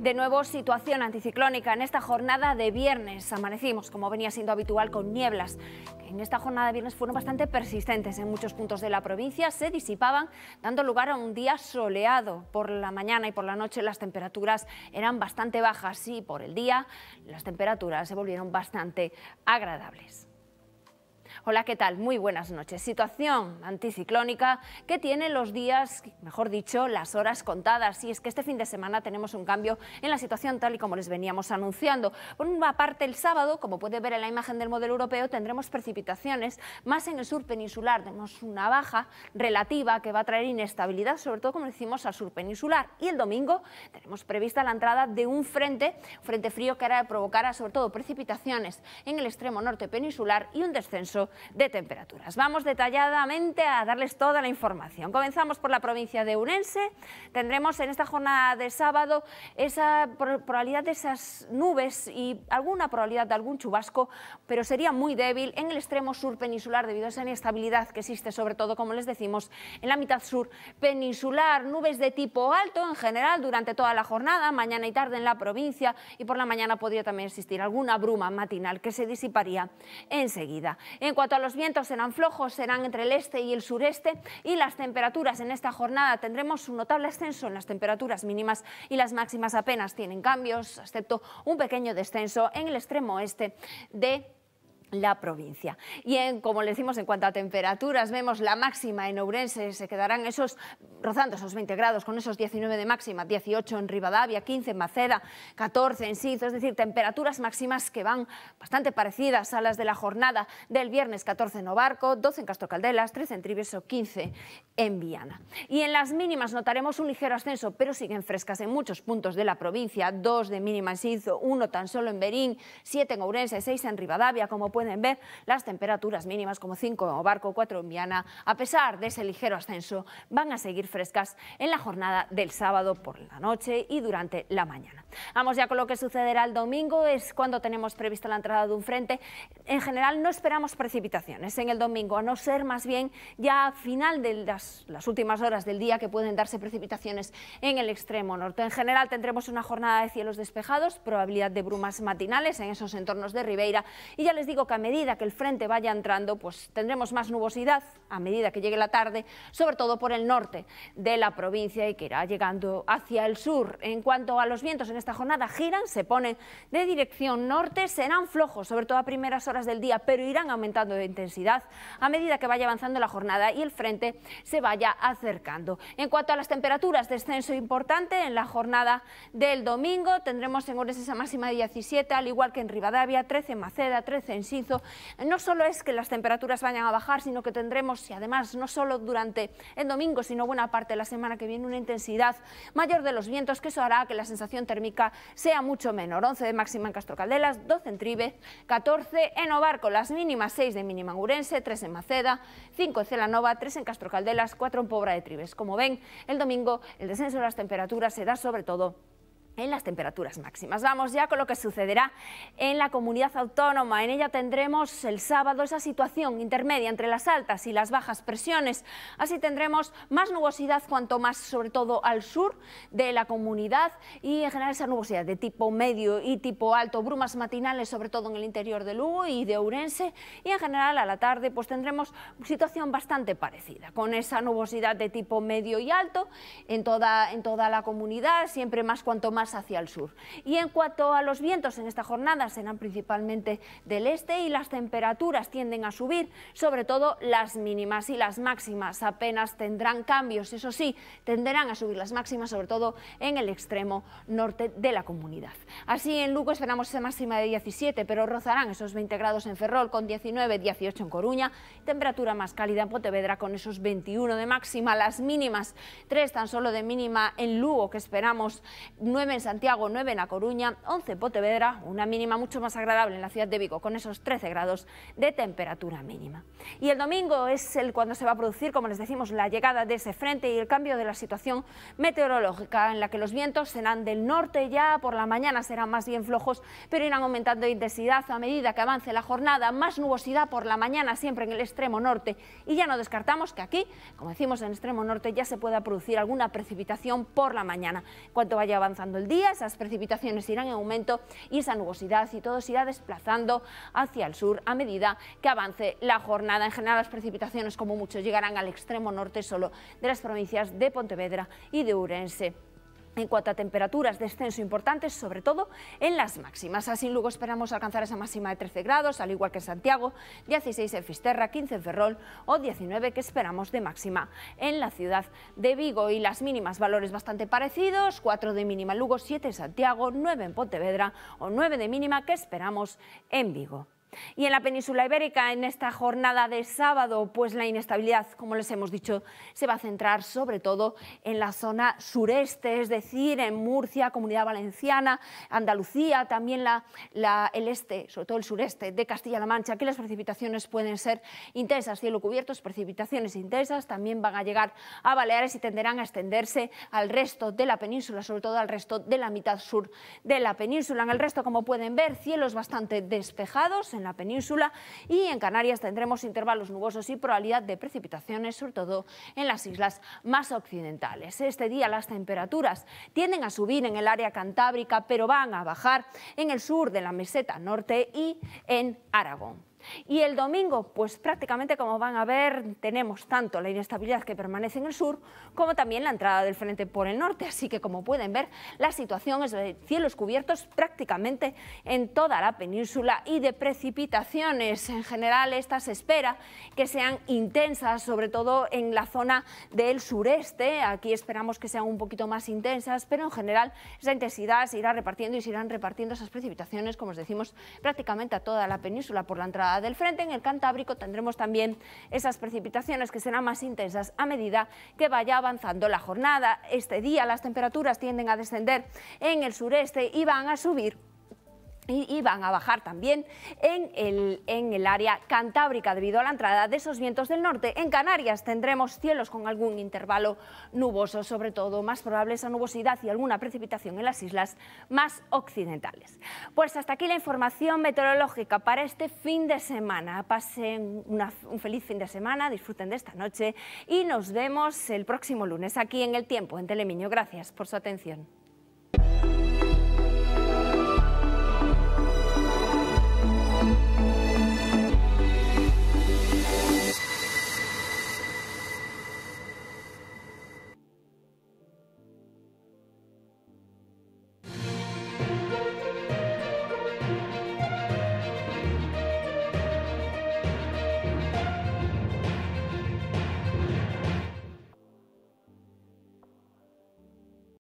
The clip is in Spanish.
De nuevo, situación anticiclónica en esta jornada de viernes. Amanecimos, como venía siendo habitual, con nieblas. En esta jornada de viernes fueron bastante persistentes en muchos puntos de la provincia. Se disipaban, dando lugar a un día soleado. Por la mañana y por la noche las temperaturas eran bastante bajas y por el día las temperaturas se volvieron bastante agradables. Hola, ¿qué tal? Muy buenas noches. Situación anticiclónica que tiene los días, mejor dicho, las horas contadas. Y es que este fin de semana tenemos un cambio en la situación tal y como les veníamos anunciando. Por una parte, el sábado, como puede ver en la imagen del modelo europeo, tendremos precipitaciones más en el sur peninsular. Tenemos una baja relativa que va a traer inestabilidad, sobre todo, como decimos, al sur peninsular. Y el domingo tenemos prevista la entrada de un frente, frente frío que hará provocará sobre todo precipitaciones en el extremo norte peninsular y un descenso de temperaturas. Vamos detalladamente a darles toda la información. Comenzamos por la provincia de Urense. Tendremos en esta jornada de sábado esa probabilidad de esas nubes y alguna probabilidad de algún chubasco, pero sería muy débil en el extremo sur peninsular debido a esa inestabilidad que existe, sobre todo, como les decimos, en la mitad sur peninsular. Nubes de tipo alto en general durante toda la jornada, mañana y tarde en la provincia y por la mañana podría también existir alguna bruma matinal que se disiparía enseguida. En cuanto a los vientos, serán flojos, serán entre el este y el sureste y las temperaturas en esta jornada tendremos un notable ascenso en las temperaturas mínimas y las máximas apenas tienen cambios, excepto un pequeño descenso en el extremo oeste de la provincia. Y en, como le decimos en cuanto a temperaturas, vemos la máxima en Ourense, se quedarán esos, rozando esos 20 grados, con esos 19 de máxima, 18 en Rivadavia, 15 en Maceda, 14 en Sizo, es decir, temperaturas máximas que van bastante parecidas a las de la jornada del viernes, 14 en Obarco, 12 en Castocaldelas, 13 en Triveso, 15 en Viana. Y en las mínimas notaremos un ligero ascenso, pero siguen frescas en muchos puntos de la provincia, 2 de mínima en Sizo, 1 tan solo en Berín, 7 en Ourense, 6 en Rivadavia, como pueden ver las temperaturas mínimas como 5 o Barco 4 en Viana, a pesar de ese ligero ascenso, van a seguir frescas en la jornada del sábado por la noche y durante la mañana. Vamos ya con lo que sucederá el domingo, es cuando tenemos prevista la entrada de un frente. En general no esperamos precipitaciones en el domingo, a no ser más bien ya a final de las, últimas horas del día que pueden darse precipitaciones en el extremo norte. En general tendremos una jornada de cielos despejados, probabilidad de brumas matinales en esos entornos de Ribeira y ya les digo a medida que el frente vaya entrando, pues tendremos más nubosidad a medida que llegue la tarde, sobre todo por el norte de la provincia y que irá llegando hacia el sur. En cuanto a los vientos en esta jornada, giran, se ponen de dirección norte, serán flojos, sobre todo a primeras horas del día, pero irán aumentando de intensidad a medida que vaya avanzando la jornada y el frente se vaya acercando. En cuanto a las temperaturas, descenso importante en la jornada del domingo, tendremos en Ores esa máxima de 17, al igual que en Rivadavia, 13 en Maceda, 13 en no solo es que las temperaturas vayan a bajar, sino que tendremos, y además no solo durante el domingo, sino buena parte de la semana que viene, una intensidad mayor de los vientos, que eso hará que la sensación térmica sea mucho menor. 11 de máxima en Castro Caldelas, 12 en Tribe, 14 en Obarco, las mínimas 6 de mínima en Urense, 3 en Maceda, 5 en Celanova, 3 en Castro Caldelas, 4 en Pobra de Tribes. Como ven, el domingo el descenso de las temperaturas se da sobre todo en las temperaturas máximas. Vamos ya con lo que sucederá en la comunidad autónoma. En ella tendremos el sábado esa situación intermedia entre las altas y las bajas presiones. Así tendremos más nubosidad cuanto más sobre todo al sur de la comunidad y en general esa nubosidad de tipo medio y tipo alto, brumas matinales sobre todo en el interior de Lugo y de Ourense y en general a la tarde pues tendremos situación bastante parecida con esa nubosidad de tipo medio y alto en toda, en toda la comunidad, siempre más cuanto más hacia el sur. Y en cuanto a los vientos, en esta jornada serán principalmente del este y las temperaturas tienden a subir, sobre todo las mínimas y las máximas. Apenas tendrán cambios, eso sí, tenderán a subir las máximas, sobre todo en el extremo norte de la comunidad. Así en Lugo esperamos esa máxima de 17, pero rozarán esos 20 grados en Ferrol con 19, 18 en Coruña, temperatura más cálida en Pontevedra con esos 21 de máxima, las mínimas 3 tan solo de mínima en Lugo que esperamos 9 en Santiago, 9 en La Coruña, 11 en Pontevedra, una mínima mucho más agradable en la ciudad de Vigo, con esos 13 grados de temperatura mínima. Y el domingo es el cuando se va a producir, como les decimos, la llegada de ese frente y el cambio de la situación meteorológica, en la que los vientos serán del norte ya por la mañana, serán más bien flojos, pero irán aumentando de intensidad a medida que avance la jornada, más nubosidad por la mañana, siempre en el extremo norte. Y ya no descartamos que aquí, como decimos en el extremo norte, ya se pueda producir alguna precipitación por la mañana. Cuanto vaya avanzando el día, esas precipitaciones irán en aumento y esa nubosidad y todo se irá desplazando hacia el sur a medida que avance la jornada. En general las precipitaciones como mucho llegarán al extremo norte solo de las provincias de Pontevedra y de Urense. En cuanto a temperaturas, descenso importante, sobre todo en las máximas. Así luego esperamos alcanzar esa máxima de 13 grados, al igual que en Santiago, 16 en Fisterra, 15 en Ferrol o 19 que esperamos de máxima en la ciudad de Vigo. Y las mínimas, valores bastante parecidos, 4 de mínima en Lugo, 7 en Santiago, 9 en Pontevedra o 9 de mínima que esperamos en Vigo. Y en la península ibérica, en esta jornada de sábado, pues la inestabilidad, como les hemos dicho, se va a centrar sobre todo en la zona sureste, es decir, en Murcia, Comunidad Valenciana, Andalucía, también el este, sobre todo el sureste de Castilla-La Mancha. Aquí las precipitaciones pueden ser intensas, cielo cubierto, precipitaciones intensas, también van a llegar a Baleares y tenderán a extenderse al resto de la península, sobre todo al resto de la mitad sur de la península. En el resto, como pueden ver, cielos bastante despejados en la península y en Canarias tendremos intervalos nubosos y probabilidad de precipitaciones, sobre todo en las islas más occidentales. Este día las temperaturas tienden a subir en el área cantábrica, pero van a bajar en el sur de la meseta norte y en Aragón. Y el domingo, pues prácticamente como van a ver, tenemos tanto la inestabilidad que permanece en el sur como también la entrada del frente por el norte. Así que como pueden ver, la situación es de cielos cubiertos prácticamente en toda la península y de precipitaciones. En general, esta se espera que sean intensas, sobre todo en la zona del sureste. Aquí esperamos que sean un poquito más intensas, pero en general esa intensidad se irá repartiendo y se irán repartiendo esas precipitaciones, como os decimos, prácticamente a toda la península por la entrada del frente. En el Cantábrico tendremos también esas precipitaciones que serán más intensas a medida que vaya avanzando la jornada. Este día las temperaturas tienden a descender en el sureste y van a subir y, van a bajar también en el, área cantábrica debido a la entrada de esos vientos del norte. En Canarias tendremos cielos con algún intervalo nuboso, sobre todo más probable esa nubosidad y alguna precipitación en las islas más occidentales. Pues hasta aquí la información meteorológica para este fin de semana. Pasen un feliz fin de semana, disfruten de esta noche y nos vemos el próximo lunes aquí en El Tiempo, en Telemiño. Gracias por su atención.